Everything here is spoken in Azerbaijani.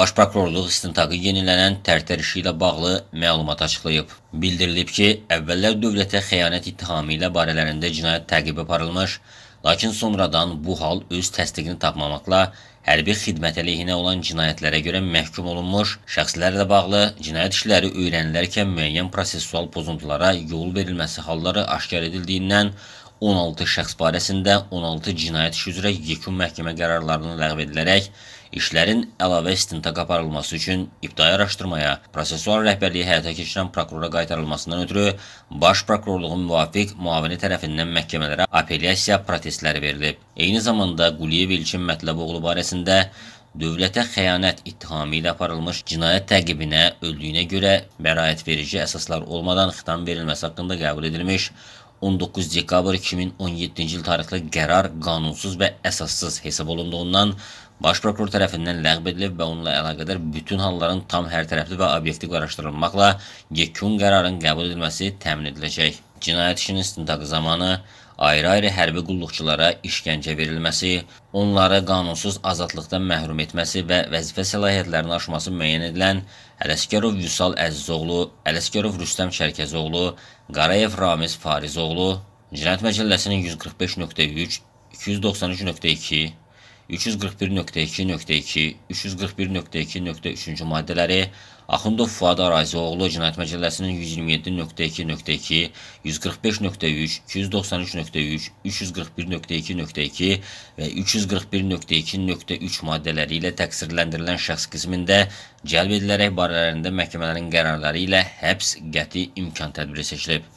Baş prokurorluq istintaqı yenilənən tərtər işi ilə bağlı məlumat açıqlayıb. Bildirilib ki, əvvəllər dövlətə xəyanət ittihamı ilə barələrində cinayət təqib aparılmış, lakin sonradan bu hal öz təsdiqini tapmamaqla hərbi xidmət əleyhinə olan cinayətlərə görə məhkum olunmuş şəxslərlə bağlı cinayət işləri öyrənilərkən müəyyən prosessual pozuntulara yol verilməsi halları aşkar edildiyindən 16 şəxs barəsində 16 cinayət işi üzrə yekun məhkəmə qərarlarını ləğv edilərək, işlərin əlavə istintaqa aparılması üçün ibtidai araşdırmaya, prosessual rəhbərliyi həyata keçirən prokurora qaytarılmasından ötürü Baş prokurorluğun müvafiq müavini tərəfindən məhkəmələrə apellyasiya protestləri verilib. Eyni zamanda Quliyev İlçin Mətləboğlu barəsində dövlətə xəyanət ittihamı ilə aparılmış cinayət təqibinə öldüyünə görə bəraət verici əsaslar olmadan xitam verilməsi haqqında qəbul edilmiş 19 dekabr 2017-ci il tarixli qərar qanunsuz və əsassız hesab olunduğundan Baş prokuror tərəfindən ləğv edilib və onunla əlaqədar bütün halların tam hərtərəfli və obyektiv araşdırılmaqla yekun qərarın qəbul edilməsi təmin ediləcək. Cinayət işinin istintaqı zamanı ayrı-ayrı hərbi qulluqçulara işgəncə verilməsi, onları qanunsuz azadlıqdan məhrum etməsi və vəzifə səlahiyyətlərinin aşması müəyyən edilən Ələsgərov Vüsal Əzizoğlu, Ələsgərov Rüstəm Şərkəzoğlu, Qarayev Ramiz Farizoğlu, Cinayət Məcəlləsinin 145.3, 293.2 341.2.2, 341.2.3-cü maddələri Axundov Fuad Arazioğlu Cinayət Məcəlləsinin 127.2.2, 145.3, 293.3, 341.2.2 və 341.2.3 maddələri ilə təqsirləndirilən şəxs qismində cəlb edilərək barələrində məhkəmələrin qərarları ilə həbs qəti imkan tədbiri seçilib.